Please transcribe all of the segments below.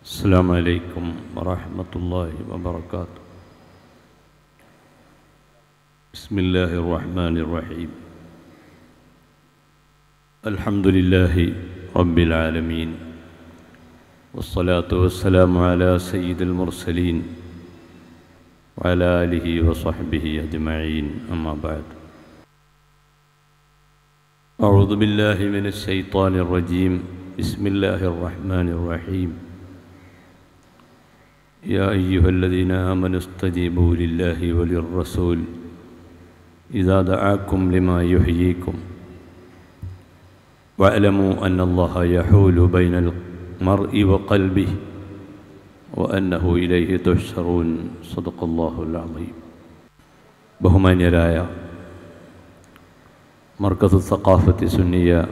السلام عليكم ورحمة الله وبركاته بسم الله الرحمن الرحيم الحمد لله رب العالمين والصلاة والسلام على سيد المرسلين وعلى آله وصحبه أجمعين أما بعد أعوذ بالله من الشيطان الرجيم بسم الله الرحمن الرحيم يا أيها الذين آمنوا استجيبوا لله وللرسول إذا دعاكم لما يحييكم واعلموا أن الله يحول بين المرء وقلبه وأنه إليه تحشرون صدق الله العظيم بهمان يرايا مركز الثقافة السنية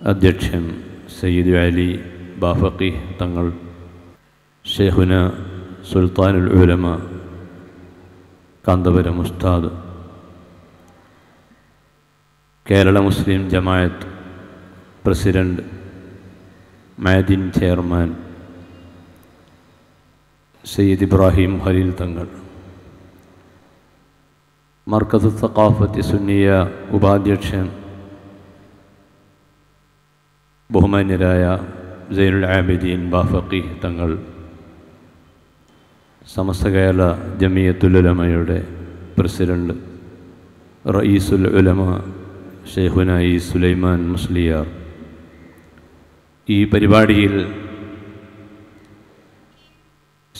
أدرشم سيد علي بافقيه تنقل شيخنا سلطان العلماء കാന്തപുരം ഉസ്താദ് Kerala Muslim Jamaath president Madin chairman Sayyid Ibrahim Khaleel Thangal Markaz Saqafath സുന്നിയ ഉപാധ്യക്ഷൻ ബഹുമാന്യരായ സൈനുൽ ആബിദീൻ ബാഫക്കി തങ്ങൾ സമസ്ത കേരള ജമിയത്തുലമയുടെ പ്രസിഡന്റ് റയീസുൽ ഉലമ ഷെയ്ഹുനായി സുലൈമാൻ മുസ്ലിയാർ ഈ പരിപാടിയിൽ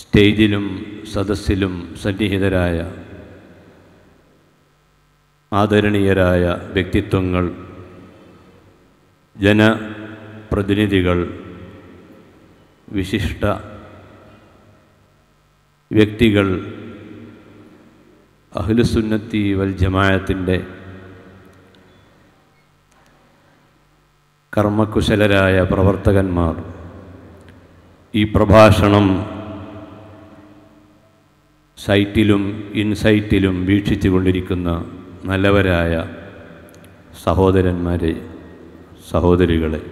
സ്റ്റേജിലും സദസ്സിലും സന്നിഹിതരായ ആദരണീയരായ വ്യക്തിത്വങ്ങൾ ജനപ്രതിനിധികൾ വിശിഷ്ട വ്യക്തികൾ അഹ്ലുസുന്നത്തി വൽ ജമായത്തിൻ്റെ കർമ്മകുശലരായ പ്രവർത്തകന്മാർ ഈ പ്രഭാഷണം സൈറ്റിലും ഇൻസൈറ്റിലും വീക്ഷിച്ചു കൊണ്ടിരിക്കുന്ന നല്ലവരായ സഹോദരന്മാരെ സഹോദരികളെ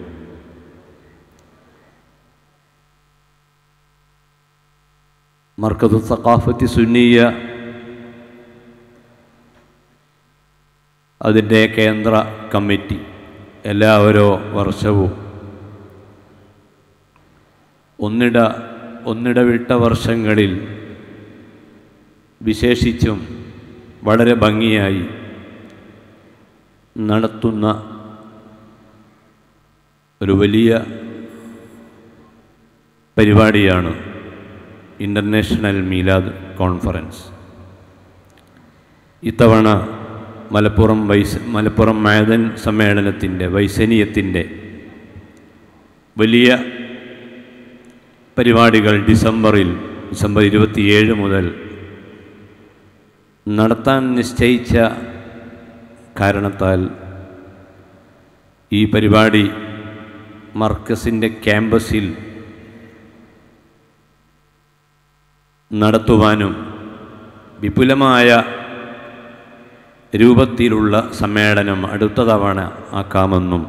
മർക്കസ് സഖാഫത്തി സുന്നിയ അതിൻ്റെ കേന്ദ്ര കമ്മിറ്റി എല്ലാ ഓരോ വർഷവും ഒന്നിട ഒന്നിടവിട്ട വർഷങ്ങളിൽ വിശേഷിച്ചും വളരെ ഭംഗിയായി നടത്തുന്ന ഒരു വലിയ പരിപാടിയാണ് ഇൻ്റർനാഷണൽ മീലാദ് കോൺഫറൻസ് ഇത്തവണ മലപ്പുറം വൈസ് മലപ്പുറം മായതൻ സമ്മേളനത്തിൻ്റെ വൈസനീയത്തിൻ്റെ വലിയ പരിപാടികൾ ഡിസംബറിൽ ഡിസംബർ ഇരുപത്തിയേഴ് മുതൽ നടത്താൻ നിശ്ചയിച്ച കാരണത്താൽ ഈ പരിപാടി മർക്കസിൻ്റെ ക്യാമ്പസിൽ നടത്തുവാനും വിപുലമായ രൂപത്തിലുള്ള സമ്മേളനം അടുത്ത തവണ ആക്കാമെന്നും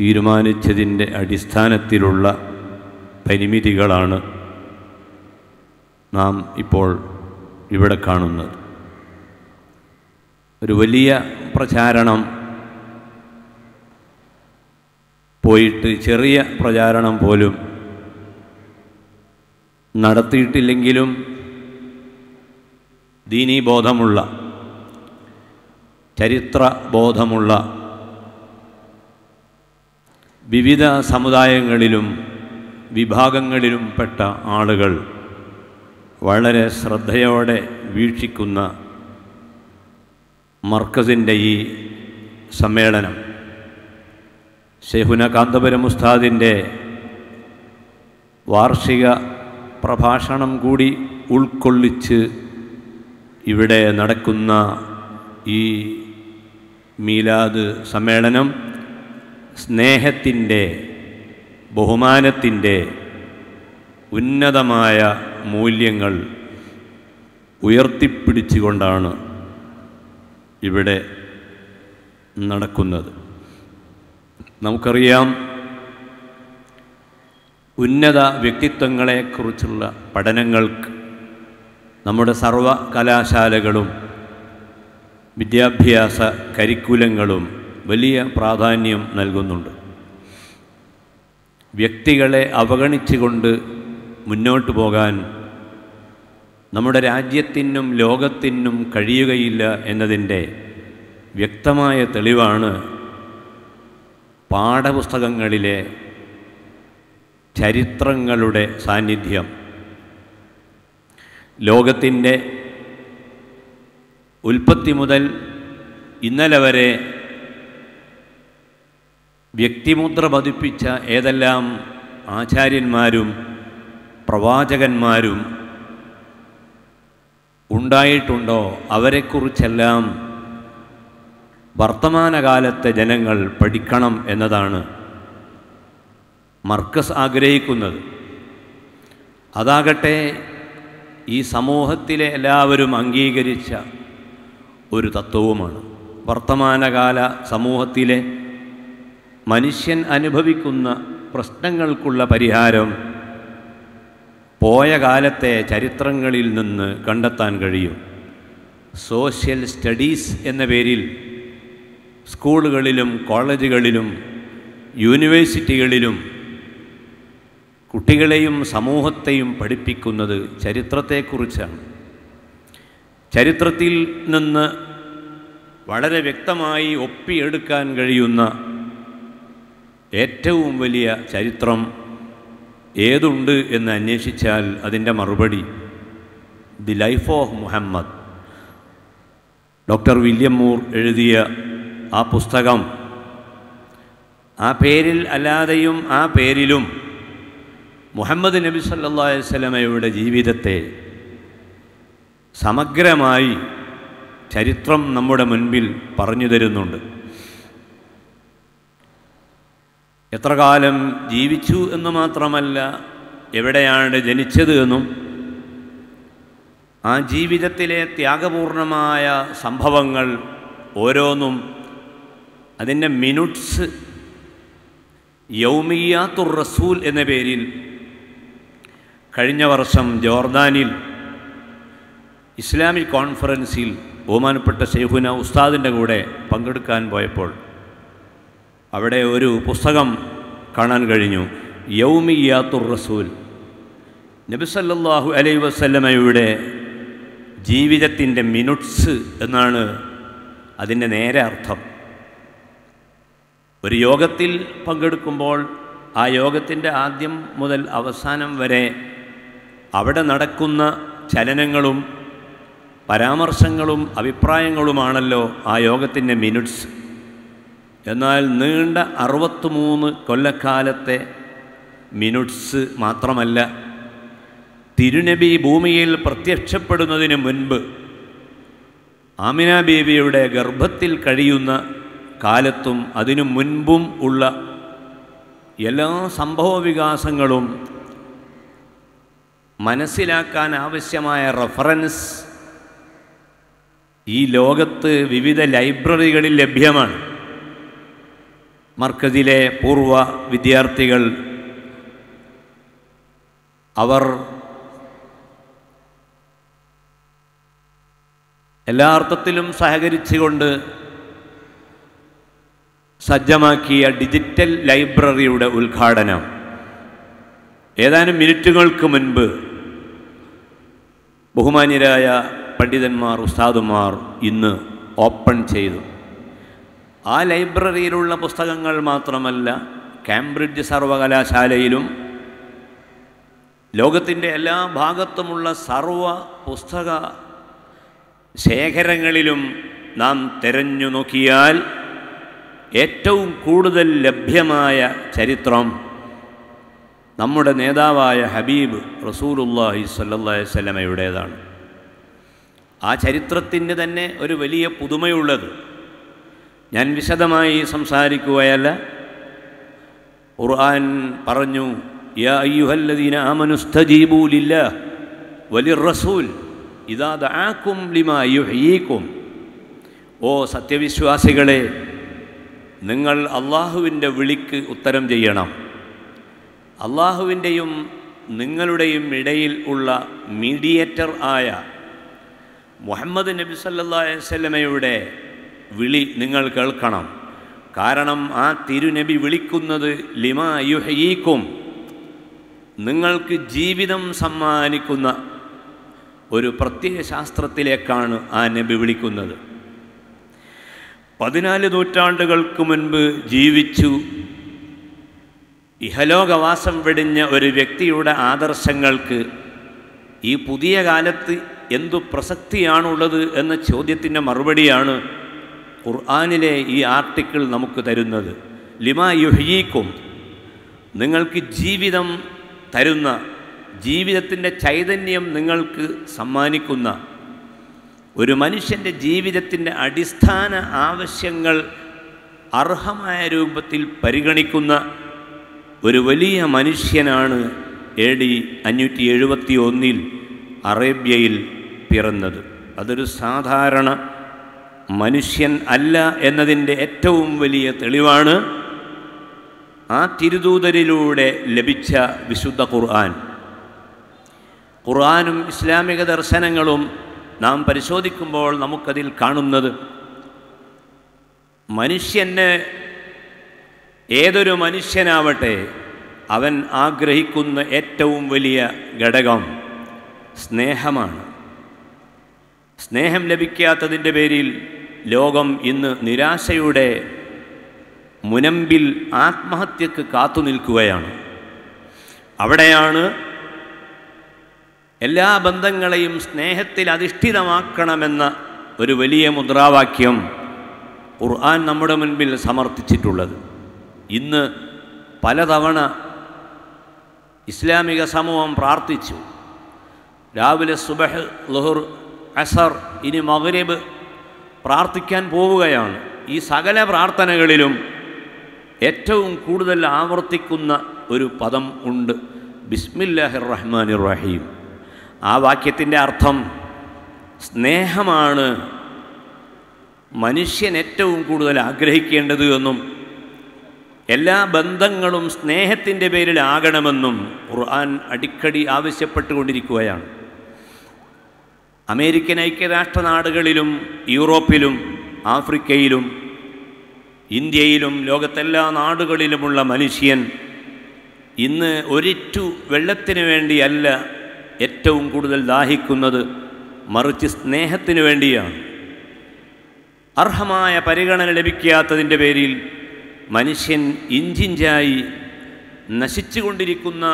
തീരുമാനിച്ചതിൻ്റെ അടിസ്ഥാനത്തിലുള്ള പരിമിതികളാണ് നാം ഇപ്പോൾ ഇവിടെ കാണുന്നത് ഒരു വലിയ പ്രചാരണം പോയിട്ട് ചെറിയ പ്രചാരണം പോലും നടത്തിയിട്ടില്ലെങ്കിലും ദീനീബോധമുള്ള ചരിത്ര ബോധമുള്ള വിവിധ സമുദായങ്ങളിലും വിഭാഗങ്ങളിലും പെട്ട ആളുകൾ വളരെ ശ്രദ്ധയോടെ വീക്ഷിക്കുന്ന മർക്കസിൻ്റെ ഈ സമ്മേളനം ഷെഹുന കാന്തപുരം ഉസ്താദിൻ്റെ വാർഷിക പ്രഭാഷണം കൂടി ഉൾക്കൊള്ളിച്ച് ഇവിടെ നടക്കുന്ന ഈ മീലാദ് സമ്മേളനം സ്നേഹത്തിൻ്റെ ബഹുമാനത്തിൻ്റെ ഉന്നതമായ മൂല്യങ്ങൾ ഉയർത്തിപ്പിടിച്ചുകൊണ്ടാണ് ഇവിടെ നടക്കുന്നത് നമുക്കറിയാം ഉന്നത വ്യക്തിത്വങ്ങളെക്കുറിച്ചുള്ള പഠനങ്ങൾക്ക് നമ്മുടെ സർവകലാശാലകളും വിദ്യാഭ്യാസ കരിക്കുലങ്ങളും വലിയ പ്രാധാന്യം നൽകുന്നുണ്ട് വ്യക്തികളെ അവഗണിച്ചുകൊണ്ട് മുന്നോട്ട് പോകാൻ നമ്മുടെ രാജ്യത്തിനും ലോകത്തിനും കഴിയുകയില്ല എന്നതിൻ്റെ വ്യക്തമായ തെളിവാണ് പാഠപുസ്തകങ്ങളിലെ ചരിത്രങ്ങളുടെ സാന്നിധ്യം ലോകത്തിൻ്റെ ഉൽപ്പത്തി മുതൽ ഇന്നലെ വരെ വ്യക്തിമുദ്ര പതിപ്പിച്ച ഏതെല്ലാം ആചാര്യന്മാരും പ്രവാചകന്മാരും ഉണ്ടായിട്ടുണ്ടോ അവരെക്കുറിച്ചെല്ലാം വർത്തമാനകാലത്തെ ജനങ്ങൾ പഠിക്കണം എന്നതാണ് മർക്കസ് ആഗ്രഹിക്കുന്നത് അതാകട്ടെ ഈ സമൂഹത്തിലെ എല്ലാവരും അംഗീകരിച്ച ഒരു തത്വവുമാണ് വർത്തമാനകാല സമൂഹത്തിലെ മനുഷ്യൻ അനുഭവിക്കുന്ന പ്രശ്നങ്ങൾക്കുള്ള പരിഹാരം പോയ കാലത്തെ ചരിത്രങ്ങളിൽ നിന്ന് കണ്ടെത്താൻ കഴിയും സോഷ്യൽ സ്റ്റഡീസ് എന്ന പേരിൽ സ്കൂളുകളിലും കോളേജുകളിലും യൂണിവേഴ്സിറ്റികളിലും കുട്ടികളെയും സമൂഹത്തെയും പഠിപ്പിക്കുന്നത് ചരിത്രത്തെക്കുറിച്ചാണ് ചരിത്രത്തിൽ നിന്ന് വളരെ വ്യക്തമായി ഒപ്പിയെടുക്കാൻ കഴിയുന്ന ഏറ്റവും വലിയ ചരിത്രം ഏതുണ്ട് എന്ന് അന്വേഷിച്ചാൽ അതിൻ്റെ മറുപടി the life of Muhammad doctor William Muir എഴുതിയ ആ പുസ്തകം ആ പേരിൽ അല്ലാതെയും ആ പേരിലും മുഹമ്മദ് നബി സല്ലാ വസല്ലമയുടെ ജീവിതത്തെ സമഗ്രമായി ചരിത്രം നമ്മുടെ മുൻപിൽ പറഞ്ഞു തരുന്നുണ്ട് എത്ര കാലം ജീവിച്ചു എന്ന് മാത്രമല്ല എവിടെയാണ് ജനിച്ചത് എന്നും ആ ജീവിതത്തിലെ ത്യാഗപൂർണമായ സംഭവങ്ങൾ ഓരോന്നും അതിൻ്റെ മിനുട്ട്സ് യൗമിയാത്തുർ റസൂൽ എന്ന പേരിൽ കഴിഞ്ഞ വർഷം ജോർദാനിൽ ഇസ്ലാമിക് കോൺഫറൻസിൽ ബഹുമാനപ്പെട്ട ഷെയ്ഖുന ഉസ്താദിൻ്റെ കൂടെ പങ്കെടുക്കാൻ പോയപ്പോൾ അവിടെ ഒരു പുസ്തകം കാണാൻ കഴിഞ്ഞു യൗമിയാത്തുർ റസൂൽ നബിസല്ലാഹു അലൈ വസല്ലമയുടെ ജീവിതത്തിൻ്റെ മിനുട്സ് എന്നാണ് അതിൻ്റെ നേരെ അർത്ഥം ഒരു യോഗത്തിൽ പങ്കെടുക്കുമ്പോൾ ആ യോഗത്തിൻ്റെ ആദ്യം മുതൽ അവസാനം വരെ അവിടെ നടക്കുന്ന ചലനങ്ങളും പരാമർശങ്ങളും അഭിപ്രായങ്ങളുമാണല്ലോ ആ യോഗത്തിൻ്റെ മിനിറ്റ്സ് എന്നാൽ നീണ്ട അറുപത്തുമൂന്ന് കൊല്ലക്കാലത്തെ മിനിറ്റ്സ് മാത്രമല്ല തിരുനബി ഭൂമിയിൽ പ്രത്യക്ഷപ്പെടുന്നതിന് മുൻപ് ആമിന ബീവിയുടെ ഗർഭത്തിൽ കഴിയുന്ന കാലത്തും അതിനു മുൻപും ഉള്ള എല്ലാ സംഭവ വികാസങ്ങളും മനസ്സിലാക്കാൻ ആവശ്യമായ റഫറൻസ് ഈ ലോകത്ത് വിവിധ ലൈബ്രറികളിൽ ലഭ്യമാണ് മർക്കസിലെ പൂർവ വിദ്യാർത്ഥികൾ അവർ എല്ലാ അർത്ഥത്തിലും സഹകരിച്ചുകൊണ്ട് സജ്ജമാക്കിയ ഡിജിറ്റൽ ലൈബ്രറിയുടെ ഉദ്ഘാടനം ഏതാനും മിനിറ്റുകൾക്ക് മുൻപ് ബഹുമാന്യരായ പണ്ഡിതന്മാർ ഉസ്താദുമാർ ഇന്ന് ഓപ്പൺ ചെയ്തു ആ ലൈബ്രറിയിലുള്ള പുസ്തകങ്ങൾ മാത്രമല്ല കാംബ്രിഡ്ജ് സർവകലാശാലയിലും ലോകത്തിൻ്റെ എല്ലാ ഭാഗത്തുമുള്ള സർവ പുസ്തക ശേഖരങ്ങളിലും നാം തിരഞ്ഞു നോക്കിയാൽ ഏറ്റവും കൂടുതൽ ലഭ്യമായ ചരിത്രം നമ്മുടെ നേതാവായ ഹബീബ് റസൂലുല്ലാഹി സല്ലല്ലാഹി സ്വലമയുടേതാണ് ആ ചരിത്രത്തിന് തന്നെ ഒരു വലിയ പുതുമയുള്ളത് ഞാൻ വിശദമായി സംസാരിക്കുകയല്ല ഖുർആൻ പറഞ്ഞു യാ അയ്യുഹല്ലദീന റസൂൽ ഇദാ ദആക്കും ലിമാ ഓ സത്യവിശ്വാസികളെ നിങ്ങൾ അള്ളാഹുവിൻ്റെ വിളിക്ക് ഉത്തരം ചെയ്യണം അള്ളാഹുവിൻ്റെയും നിങ്ങളുടെയും ഇടയിൽ ഉള്ള മീഡിയേറ്റർ ആയ മുഹമ്മദ് നബി അലൈഹി വസല്ലമയുടെ വിളി നിങ്ങൾ കേൾക്കണം കാരണം ആ തിരുനബി വിളിക്കുന്നത് ലിമാ യുഹയീക്കും നിങ്ങൾക്ക് ജീവിതം സമ്മാനിക്കുന്ന ഒരു പ്രത്യേക ശാസ്ത്രത്തിലേക്കാണ് ആ നബി വിളിക്കുന്നത് പതിനാല് നൂറ്റാണ്ടുകൾക്ക് മുൻപ് ജീവിച്ചു ഇഹലോകവാസം വെടിഞ്ഞ ഒരു വ്യക്തിയുടെ ആദർശങ്ങൾക്ക് ഈ പുതിയ കാലത്ത് എന്തു പ്രസക്തിയാണുള്ളത് എന്ന ചോദ്യത്തിൻ്റെ മറുപടിയാണ് ഖുർആാനിലെ ഈ ആർട്ടിക്കിൾ നമുക്ക് തരുന്നത് ലിമ യുഹീക്കും നിങ്ങൾക്ക് ജീവിതം തരുന്ന ജീവിതത്തിൻ്റെ ചൈതന്യം നിങ്ങൾക്ക് സമ്മാനിക്കുന്ന ഒരു മനുഷ്യൻ്റെ ജീവിതത്തിൻ്റെ അടിസ്ഥാന ആവശ്യങ്ങൾ അർഹമായ രൂപത്തിൽ പരിഗണിക്കുന്ന ഒരു വലിയ മനുഷ്യനാണ് എ ഡി അഞ്ഞൂറ്റി എഴുപത്തി ഒന്നിൽ അറേബ്യയിൽ പിറന്നത് അതൊരു സാധാരണ മനുഷ്യൻ അല്ല എന്നതിൻ്റെ ഏറ്റവും വലിയ തെളിവാണ് ആ തിരുദൂതരിലൂടെ ലഭിച്ച വിശുദ്ധ ഖുർആൻ ഖുർആാനും ഇസ്ലാമിക ദർശനങ്ങളും നാം പരിശോധിക്കുമ്പോൾ നമുക്കതിൽ കാണുന്നത് മനുഷ്യനെ ഏതൊരു മനുഷ്യനാവട്ടെ അവൻ ആഗ്രഹിക്കുന്ന ഏറ്റവും വലിയ ഘടകം സ്നേഹമാണ് സ്നേഹം ലഭിക്കാത്തതിൻ്റെ പേരിൽ ലോകം ഇന്ന് നിരാശയുടെ മുനമ്പിൽ ആത്മഹത്യക്ക് കാത്തു നിൽക്കുകയാണ് അവിടെയാണ് എല്ലാ ബന്ധങ്ങളെയും സ്നേഹത്തിൽ അധിഷ്ഠിതമാക്കണമെന്ന ഒരു വലിയ മുദ്രാവാക്യം ഖുർആൻ നമ്മുടെ മുൻപിൽ സമർപ്പിച്ചിട്ടുള്ളത് ഇന്ന് പലതവണ ഇസ്ലാമിക സമൂഹം പ്രാർത്ഥിച്ചു രാവിലെ സുബഹ് ലുഹുർ അസർ ഇനി മഗ്രിബ് പ്രാർത്ഥിക്കാൻ പോവുകയാണ് ഈ സകല പ്രാർത്ഥനകളിലും ഏറ്റവും കൂടുതൽ ആവർത്തിക്കുന്ന ഒരു പദം ഉണ്ട് ബിസ്മില്ലാഹിർ റഹ്മാൻ റഹീം ആ വാക്യത്തിൻ്റെ അർത്ഥം സ്നേഹമാണ് മനുഷ്യൻ ഏറ്റവും കൂടുതൽ ആഗ്രഹിക്കേണ്ടത് എന്നും എല്ലാ ബന്ധങ്ങളും സ്നേഹത്തിൻ്റെ പേരിലാകണമെന്നും ഖുർആൻ അടിക്കടി ആവശ്യപ്പെട്ടുകൊണ്ടിരിക്കുകയാണ് അമേരിക്കൻ ഐക്യരാഷ്ട്ര നാടുകളിലും യൂറോപ്പിലും ആഫ്രിക്കയിലും ഇന്ത്യയിലും ലോകത്തെല്ലാ നാടുകളിലുമുള്ള മനുഷ്യൻ ഇന്ന് ഒരിറ്റു വെള്ളത്തിന് വേണ്ടിയല്ല ഏറ്റവും കൂടുതൽ ദാഹിക്കുന്നത് മറിച്ച് സ്നേഹത്തിന് വേണ്ടിയാണ് അർഹമായ പരിഗണന ലഭിക്കാത്തതിൻ്റെ പേരിൽ മനുഷ്യൻ ഇഞ്ചിഞ്ചായി നശിച്ചുകൊണ്ടിരിക്കുന്ന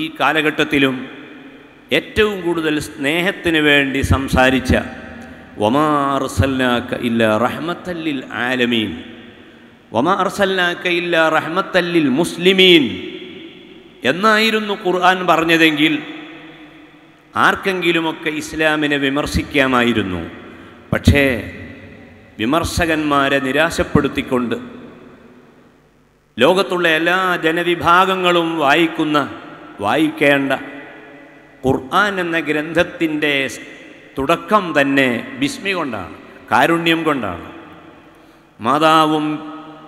ഈ കാലഘട്ടത്തിലും ഏറ്റവും കൂടുതൽ സ്നേഹത്തിന് വേണ്ടി സംസാരിച്ച വമാ അർസല്ലാക്ക ഇല്ല റഹ്മത്തല്ലിൽ ആലമീൻ വമാ അർസല്ലാക്ക ഇല്ല റഹ്മത്തല്ലിൽ മുസ്ലിമീൻ എന്നായിരുന്നു ഖുർആൻ പറഞ്ഞതെങ്കിൽ ആർക്കെങ്കിലുമൊക്കെ ഇസ്ലാമിനെ വിമർശിക്കാമായിരുന്നു പക്ഷേ വിമർശകന്മാരെ നിരാശപ്പെടുത്തിക്കൊണ്ട് ലോകത്തുള്ള എല്ലാ ജനവിഭാഗങ്ങളും വായിക്കുന്ന വായിക്കേണ്ട ഖുർആൻ എന്ന ഗ്രന്ഥത്തിൻ്റെ തുടക്കം തന്നെ ബിസ്മി കൊണ്ടാണ് കാരുണ്യം കൊണ്ടാണ് മാതാവും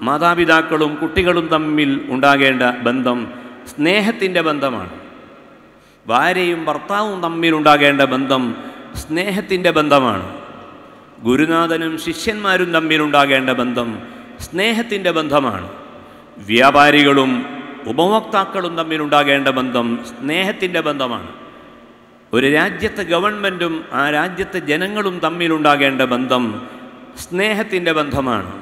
മാതാപിതാക്കളും കുട്ടികളും തമ്മിൽ ഉണ്ടാകേണ്ട ബന്ധം സ്നേഹത്തിൻ്റെ ബന്ധമാണ് ഭാര്യയും ഭർത്താവും തമ്മിലുണ്ടാകേണ്ട ബന്ധം സ്നേഹത്തിൻ്റെ ബന്ധമാണ് ഗുരുനാഥനും ശിഷ്യന്മാരും തമ്മിലുണ്ടാകേണ്ട ബന്ധം സ്നേഹത്തിൻ്റെ ബന്ധമാണ് വ്യാപാരികളും ഉപഭോക്താക്കളും തമ്മിലുണ്ടാകേണ്ട ബന്ധം സ്നേഹത്തിൻ്റെ ബന്ധമാണ് ഒരു രാജ്യത്തെ ഗവൺമെൻറ്റും ആ രാജ്യത്തെ ജനങ്ങളും തമ്മിലുണ്ടാകേണ്ട ബന്ധം സ്നേഹത്തിൻ്റെ ബന്ധമാണ്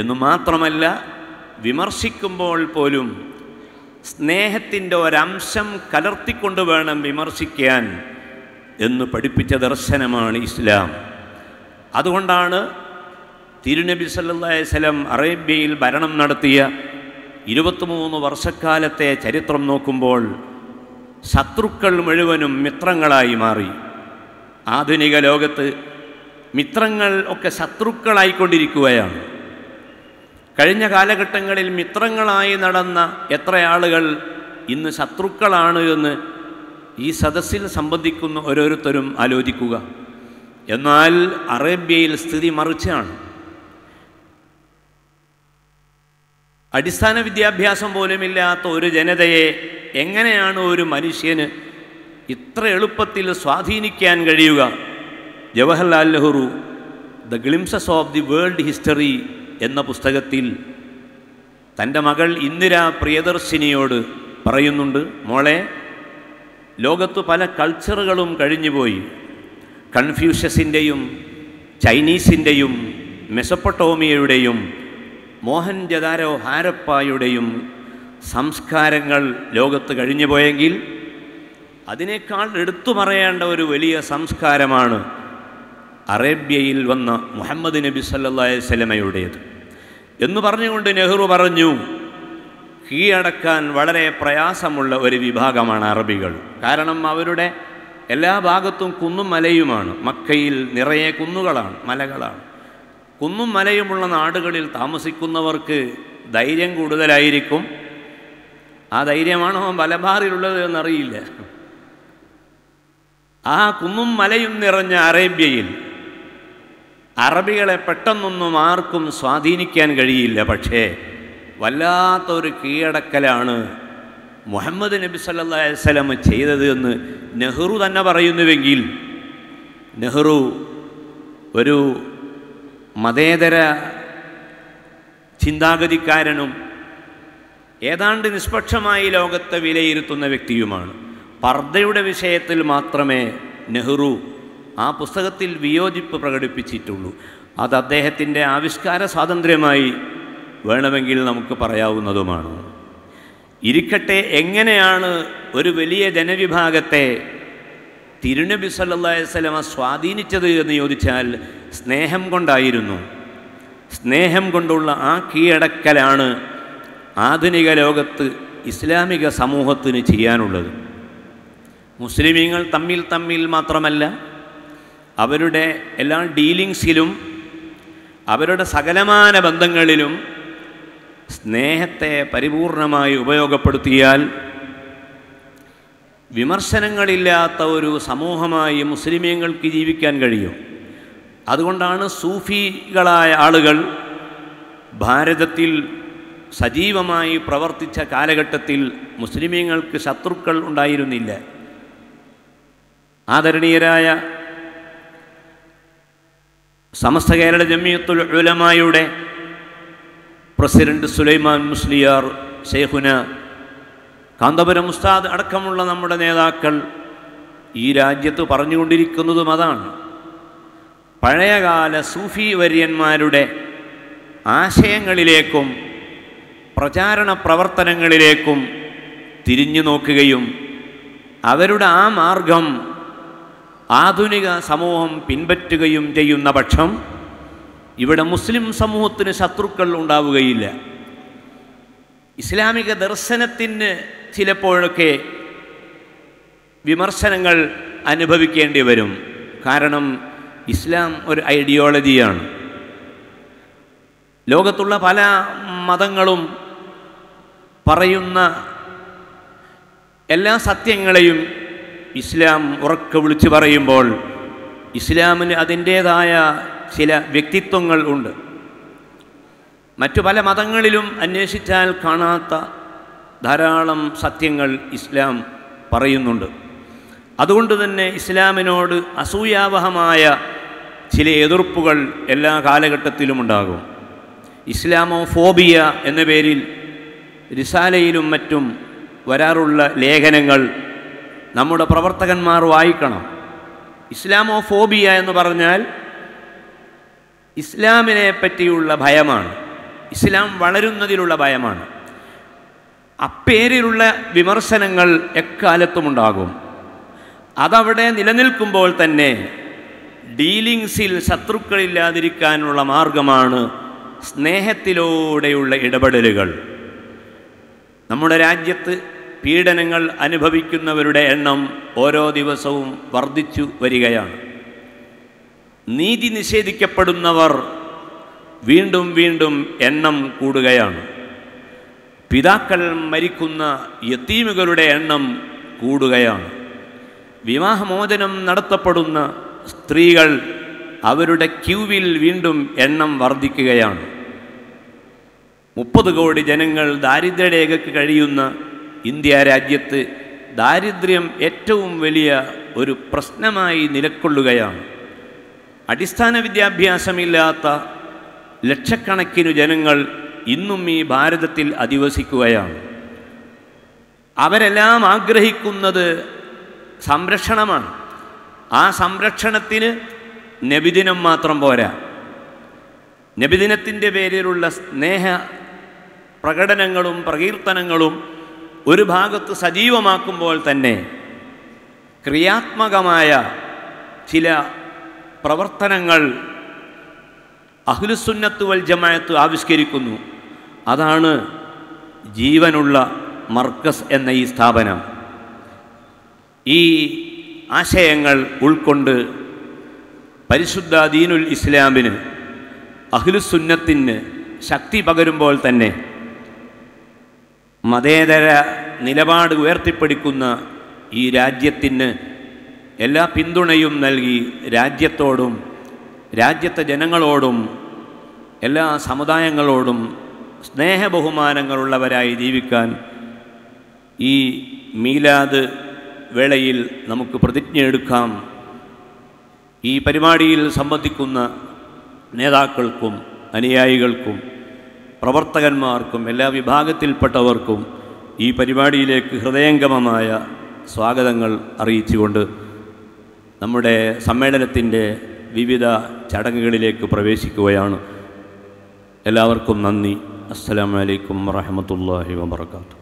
എന്നു മാത്രമല്ല വിമർശിക്കുമ്പോൾ പോലും സ്നേഹത്തിൻ്റെ ഒരംശം കലർത്തിക്കൊണ്ട് വേണം വിമർശിക്കാൻ എന്ന് പഠിപ്പിച്ച ദർശനമാണ് ഇസ്ലാം അതുകൊണ്ടാണ് തിരുനബി സ്വലം അറേബ്യയിൽ ഭരണം നടത്തിയ ഇരുപത്തിമൂന്ന് വർഷക്കാലത്തെ ചരിത്രം നോക്കുമ്പോൾ ശത്രുക്കൾ മുഴുവനും മിത്രങ്ങളായി മാറി ആധുനിക ലോകത്ത് മിത്രങ്ങൾ ഒക്കെ ശത്രുക്കളായിക്കൊണ്ടിരിക്കുകയാണ് കഴിഞ്ഞ കാലഘട്ടങ്ങളിൽ മിത്രങ്ങളായി നടന്ന എത്ര ആളുകൾ ഇന്ന് ശത്രുക്കളാണ് എന്ന് ഈ സദസ്സിൽ സംബന്ധിക്കുന്ന ഓരോരുത്തരും ആലോചിക്കുക എന്നാൽ അറേബ്യയിൽ സ്ഥിതി മറിച്ചാണ് അടിസ്ഥാന വിദ്യാഭ്യാസം പോലുമില്ലാത്ത ഒരു ജനതയെ എങ്ങനെയാണ് ഒരു മനുഷ്യന് ഇത്ര എളുപ്പത്തിൽ സ്വാധീനിക്കാൻ കഴിയുക Jawaharlal Nehru the glimpses of the world history എന്ന പുസ്തകത്തിൽ തൻ്റെ മകൾ ഇന്ദിര പ്രിയദർശിനിയോട് പറയുന്നുണ്ട് മോളെ ലോകത്ത് പല കൾച്ചറുകളും കഴിഞ്ഞുപോയി കൺഫ്യൂഷ്യസിൻ്റെയും ചൈനീസിൻ്റെയും മെസപ്പട്ടോമിയയുടെയും മോഹൻ ജദാരോ ഹാരപ്പായുടെയും സംസ്കാരങ്ങൾ ലോകത്ത് കഴിഞ്ഞുപോയെങ്കിൽ അതിനേക്കാൾ എടുത്തു പറയേണ്ട ഒരു വലിയ സംസ്കാരമാണ് അറേബ്യയിൽ വന്ന മുഹമ്മദ് നബി സല്ലാ സ്വലമയുടേത് എന്ന് പറഞ്ഞുകൊണ്ട് നെഹ്റു പറഞ്ഞു കീഴടക്കാൻ വളരെ പ്രയാസമുള്ള ഒരു വിഭാഗമാണ് അറബികൾ കാരണം അവരുടെ എല്ലാ ഭാഗത്തും കുന്നും മലയുമാണ് മക്കയിൽ നിറയെ കുന്നുകളാണ് മലകളാണ് കുന്നും മലയുമുള്ള നാടുകളിൽ താമസിക്കുന്നവർക്ക് ധൈര്യം കൂടുതലായിരിക്കും ആ ധൈര്യമാണോ മലബാറിലുള്ളത് എന്നറിയില്ല ആ കുന്നും മലയും നിറഞ്ഞ അറേബ്യയിൽ അറബികളെ പെട്ടെന്നൊന്നും ആർക്കും സ്വാധീനിക്കാൻ കഴിയില്ല പക്ഷേ വല്ലാത്തൊരു കീഴടക്കലാണ് മുഹമ്മദ് നബി സല്ലാ വസ്ലം ചെയ്തത് എന്ന് നെഹ്റു തന്നെ പറയുന്നുവെങ്കിൽ നെഹ്റു ഒരു മതേതര ചിന്താഗതിക്കാരനും ഏതാണ്ട് നിഷ്പക്ഷമായി ലോകത്തെ വിലയിരുത്തുന്ന വ്യക്തിയുമാണ് പർദ്ദയുടെ വിഷയത്തിൽ മാത്രമേ നെഹ്റു ആ പുസ്തകത്തിൽ വിയോജിപ്പ് പ്രകടിപ്പിച്ചിട്ടുള്ളൂ അത് അദ്ദേഹത്തിൻ്റെ ആവിഷ്കാര സ്വാതന്ത്ര്യമായി വേണമെങ്കിൽ നമുക്ക് പറയാവുന്നതുമാണ് ഇരിക്കട്ടെ എങ്ങനെയാണ് ഒരു വലിയ ജനവിഭാഗത്തെ തിരുനബി സല്ലല്ലാഹു സ്വലമ സ്വാധീനിച്ചത് എന്ന് ചോദിച്ചാൽ സ്നേഹം കൊണ്ടായിരുന്നു സ്നേഹം കൊണ്ടുള്ള ആ കീഴടക്കലാണ് ആധുനിക ലോകത്ത് ഇസ്ലാമിക സമൂഹത്തിന് ചെയ്യാനുള്ളത് മുസ്ലിമീങ്ങൾ തമ്മിൽ തമ്മിൽ മാത്രമല്ല അവരുടെ എല്ലാ ഡീലിങ്സിലും അവരുടെ സകലമാന ബന്ധങ്ങളിലും സ്നേഹത്തെ പരിപൂർണമായി ഉപയോഗപ്പെടുത്തിയാൽ വിമർശനങ്ങളില്ലാത്ത ഒരു സമൂഹമായി മുസ്ലിമീങ്ങൾക്ക് ജീവിക്കാൻ കഴിയും അതുകൊണ്ടാണ് സൂഫികളായ ആളുകൾ ഭാരതത്തിൽ സജീവമായി പ്രവർത്തിച്ച കാലഘട്ടത്തിൽ മുസ്ലിമീങ്ങൾക്ക് ശത്രുക്കൾ ഉണ്ടായിരുന്നില്ല ആദരണീയരായ സമസ്ത കേരള ജമ്മിയത്തുൽ ഉലമായുടെ പ്രസിഡന്റ് സുലൈമാൻ മുസ്ലിയാർ ഷെയ്ഖുന കാന്തപുരം ഉസ്താദ് അടക്കമുള്ള നമ്മുടെ നേതാക്കൾ ഈ രാജ്യത്ത് പറഞ്ഞുകൊണ്ടിരിക്കുന്നതും അതാണ് പഴയകാല സൂഫി വര്യന്മാരുടെ ആശയങ്ങളിലേക്കും പ്രചാരണ പ്രവർത്തനങ്ങളിലേക്കും തിരിഞ്ഞു നോക്കുകയും അവരുടെ ആ മാർഗം ആധുനിക സമൂഹം പിൻപറ്റുകയും ചെയ്യുന്ന പക്ഷം ഇവിടെ മുസ്ലിം സമൂഹത്തിന് ശത്രുക്കൾ ഉണ്ടാവുകയില്ല ഇസ്ലാമിക ദർശനത്തിന് ചിലപ്പോഴൊക്കെ വിമർശനങ്ങൾ അനുഭവിക്കേണ്ടി വരും കാരണം ഇസ്ലാം ഒരു ഐഡിയോളജിയാണ് ലോകത്തുള്ള പല മതങ്ങളും പറയുന്ന എല്ലാ സത്യങ്ങളെയും ഇസ്ലാം ഉറക്കെ വിളിച്ചു പറയുമ്പോൾ ഇസ്ലാമിന് അതിൻ്റേതായ ചില വ്യക്തിത്വങ്ങൾ ഉണ്ട് മറ്റു പല മതങ്ങളിലും അന്വേഷിച്ചാൽ കാണാത്ത ധാരാളം സത്യങ്ങൾ ഇസ്ലാം പറയുന്നുണ്ട് അതുകൊണ്ട് തന്നെ ഇസ്ലാമിനോട് അസൂയാവഹമായ ചില എതിർപ്പുകൾ എല്ലാ കാലഘട്ടത്തിലും ഉണ്ടാകും ഇസ്ലാമോ ഫോബിയ എന്ന പേരിൽ റിസാലയിലും മറ്റും വരാറുള്ള ലേഖനങ്ങൾ നമ്മുടെ പ്രവർത്തകന്മാർ വായിക്കണം ഇസ്ലാമോ ഫോബിയ എന്ന് പറഞ്ഞാൽ ഇസ്ലാമിനെ പറ്റിയുള്ള ഭയമാണ് ഇസ്ലാം വളരുന്നതിലുള്ള ഭയമാണ് അപ്പേരിലുള്ള വിമർശനങ്ങൾ എക്കാലത്തും ഉണ്ടാകും അതവിടെ നിലനിൽക്കുമ്പോൾ തന്നെ ഡീലിങ്സിൽ ശത്രുക്കളില്ലാതിരിക്കാനുള്ള മാർഗമാണ് സ്നേഹത്തിലൂടെയുള്ള ഇടപെടലുകൾ നമ്മുടെ രാജ്യത്ത് പീഡനങ്ങൾ അനുഭവിക്കുന്നവരുടെ എണ്ണം ഓരോ ദിവസവും വർദ്ധിച്ചു വരികയാണ് നീതി നിഷേധിക്കപ്പെടുന്നവർ വീണ്ടും വീണ്ടും എണ്ണം കൂടുകയാണ് പിതാക്കൾ മരിക്കുന്ന യത്തീമുകളുടെ എണ്ണം കൂടുകയാണ് വിവാഹമോചനം നടത്തപ്പെടുന്ന സ്ത്രീകൾ അവരുടെ ക്യൂവിൽ വീണ്ടും എണ്ണം വർദ്ധിക്കുകയാണ് മുപ്പത് കോടി ജനങ്ങൾ ദാരിദ്ര്യരേഖയ്ക്ക് കഴിയുന്ന ഇന്ത്യ രാജ്യത്ത് ദാരിദ്ര്യം ഏറ്റവും വലിയ ഒരു പ്രശ്നമായി നിലക്കൊള്ളുകയാണ് അടിസ്ഥാന വിദ്യാഭ്യാസമില്ലാത്ത ലക്ഷക്കണക്കിനു ജനങ്ങൾ ഇന്നും ഈ ഭാരതത്തിൽ അധിവസിക്കുകയാണ് അവരെല്ലാം ആഗ്രഹിക്കുന്നത് സംരക്ഷണമാണ് ആ സംരക്ഷണത്തിന് നബിദിനം മാത്രം പോരാ നബിദിനത്തിൻ്റെ പേരിലുള്ള സ്നേഹ പ്രകടനങ്ങളും പ്രകീർത്തനങ്ങളും ഒരു ഭാഗത്ത് സജീവമാക്കുമ്പോൾ തന്നെ ക്രിയാത്മകമായ ചില പ്രവർത്തനങ്ങൾ അഹ്ലുസുന്നത്ത് ജമായത്ത് ആവിഷ്കരിക്കുന്നു അതാണ് ജീവനുള്ള മർക്കസ് എന്ന ഈ സ്ഥാപനം ഈ ആശയങ്ങൾ ഉൾക്കൊണ്ട് പരിശുദ്ധ ദീനുൽ ഇസ്ലാമിന് അഖിലുസുന്നത്തിന് ശക്തി പകരുമ്പോൾ തന്നെ മതേതര നിലപാട് ഉയർത്തിപ്പിടിക്കുന്ന ഈ രാജ്യത്തിന് എല്ലാ പിന്തുണയും നൽകി രാജ്യത്തോടും രാജ്യത്തെ ജനങ്ങളോടും എല്ലാ സമുദായങ്ങളോടും സ്നേഹബഹുമാനങ്ങളുള്ളവരായി ജീവിക്കാൻ ഈ മീലാദ് വേളയിൽ നമുക്ക് പ്രതിജ്ഞയെടുക്കാം ഈ പരിപാടിയിൽ സംബന്ധിക്കുന്ന നേതാക്കൾക്കും അനുയായികൾക്കും പ്രവർത്തകന്മാർക്കും എല്ലാ വിഭാഗത്തിൽപ്പെട്ടവർക്കും ഈ പരിപാടിയിലേക്ക് ഹൃദയംഗമമായ സ്വാഗതങ്ങൾ അറിയിച്ചുകൊണ്ട് നമ്മുടെ സമ്മേളനത്തിൻ്റെ വിവിധ ചടങ്ങുകളിലേക്ക് പ്രവേശിക്കുകയാണ് എല്ലാവർക്കും നന്ദി അസ്സാം വലൈക്കും വാഹമത്തല്ലാഹി വാബർക്കാത്തു